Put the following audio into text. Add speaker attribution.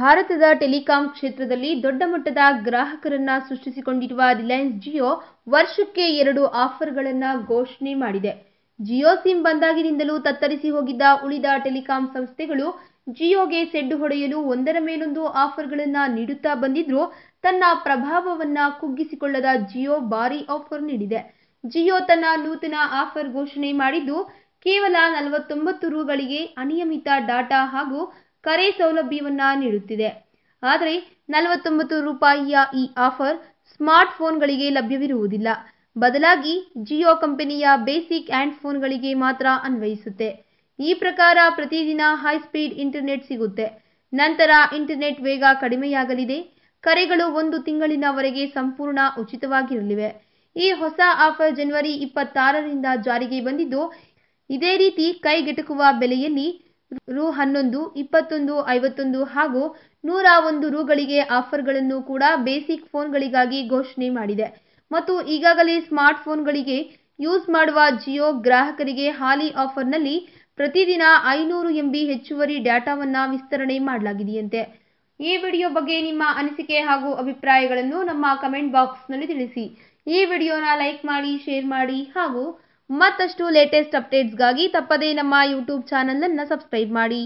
Speaker 1: ಭಾರತದ ಟೆಲಿಕಾಂ ಕ್ಷೇತ್ರದಲ್ಲಿ ದೊಡ್ಡ ಮಟ್ಟದ ಗ್ರಾಹಕರನ್ನ ಸೃಷ್ಟಿಸಿಕೊಂಡಿರುವ ರಿಲಯನ್ಸ್ ಜಿಯೋ ವರ್ಷಕ್ಕೆ ಎರಡು ಆಫರ್ಗಳನ್ನು ಘೋಷಣೆ ಮಾಡಿದೆ ಜಿಯೋ ಸಿಮ್ ಬಂದಾಗಿನಿಂದಲೂ ತತ್ತರಿಸಿ ಹೋಗಿದ್ದ ಉಳಿದ ಟೆಲಿಕಾಂ ಸಂಸ್ಥೆಗಳು ಜಿಯೋಗೆ ಸೆಡ್ಡು ಹೊಡೆಯಲು ಒಂದರ ಮೇಲೊಂದು ಆಫರ್ಗಳನ್ನು ನೀಡುತ್ತಾ ಬಂದಿದ್ರು ತನ್ನ ಪ್ರಭಾವವನ್ನು ಕುಗ್ಗಿಸಿಕೊಳ್ಳದ ಜಿಯೋ ಭಾರಿ ಆಫರ್ ನೀಡಿದೆ ಜಿಯೋ ತನ್ನ ನೂತನ ಆಫರ್ ಘೋಷಣೆ ಮಾಡಿದ್ದು ಕೇವಲ ನಲವತ್ತೊಂಬತ್ತು ರೂಗಳಿಗೆ ಅನಿಯಮಿತ ಡಾಟಾ ಹಾಗೂ ಕರೆ ಸೌಲಭ್ಯವನ್ನ ನೀಡುತ್ತಿದೆ ಆದರೆ ನಲವತ್ತೊಂಬತ್ತು ರೂಪಾಯಿಯ ಈ ಆಫರ್ ಸ್ಮಾರ್ಟ್ ಫೋನ್ಗಳಿಗೆ ಲಭ್ಯವಿರುವುದಿಲ್ಲ ಬದಲಾಗಿ ಜಿಯೋ ಕಂಪನಿಯ ಬೇಸಿಕ್ ಆ್ಯಂಡ್ ಫೋನ್ಗಳಿಗೆ ಮಾತ್ರ ಅನ್ವಯಿಸುತ್ತೆ ಈ ಪ್ರಕಾರ ಪ್ರತಿದಿನ ಹೈ ಸ್ಪೀಡ್ ಇಂಟರ್ನೆಟ್ ಸಿಗುತ್ತೆ ನಂತರ ಇಂಟರ್ನೆಟ್ ವೇಗ ಕಡಿಮೆಯಾಗಲಿದೆ ಕರೆಗಳು ಒಂದು ತಿಂಗಳಿನವರೆಗೆ ಸಂಪೂರ್ಣ ಉಚಿತವಾಗಿರಲಿವೆ ಈ ಹೊಸ ಆಫರ್ ಜನವರಿ ಇಪ್ಪತ್ತಾರರಿಂದ ಜಾರಿಗೆ ಬಂದಿದ್ದು ಇದೇ ರೀತಿ ಕೈಗೆಟುಕುವ ಬೆಲೆಯಲ್ಲಿ ರು ಹನ್ನೊಂದು ಇಪ್ಪತ್ತೊಂದು ಐವತ್ತೊಂದು ಹಾಗೂ ನೂರ ಒಂದು ರುಗಳಿಗೆ ಆಫರ್ಗಳನ್ನು ಕೂಡ ಬೇಸಿಕ್ ಫೋನ್ಗಳಿಗಾಗಿ ಘೋಷಣೆ ಮಾಡಿದೆ ಮತ್ತು ಈಗಾಗಲೇ ಸ್ಮಾರ್ಟ್ ಫೋನ್ಗಳಿಗೆ ಯೂಸ್ ಮಾಡುವ ಜಿಯೋ ಗ್ರಾಹಕರಿಗೆ ಹಾಲಿ ಆಫರ್ನಲ್ಲಿ ಪ್ರತಿದಿನ ಐನೂರು ಎಂಬಿ ಹೆಚ್ಚುವರಿ ಡೇಟಾವನ್ನು ವಿಸ್ತರಣೆ ಮಾಡಲಾಗಿದೆಯಂತೆ ಈ ವಿಡಿಯೋ ಬಗ್ಗೆ ನಿಮ್ಮ ಅನಿಸಿಕೆ ಹಾಗೂ ಅಭಿಪ್ರಾಯಗಳನ್ನು ನಮ್ಮ ಕಮೆಂಟ್ ಬಾಕ್ಸ್ನಲ್ಲಿ ತಿಳಿಸಿ ಈ ವಿಡಿಯೋನ ಲೈಕ್ ಮಾಡಿ ಶೇರ್ ಮಾಡಿ ಹಾಗೂ ಮತ್ತಷ್ಟು ಲೇಟೆಸ್ಟ್ ಅಪ್ಡೇಟ್ಸ್ಗಾಗಿ ತಪ್ಪದೇ ನಮ್ಮ ಯೂಟ್ಯೂಬ್ ಚಾನಲನ್ನು ಸಬ್ಸ್ಕ್ರೈಬ್ ಮಾಡಿ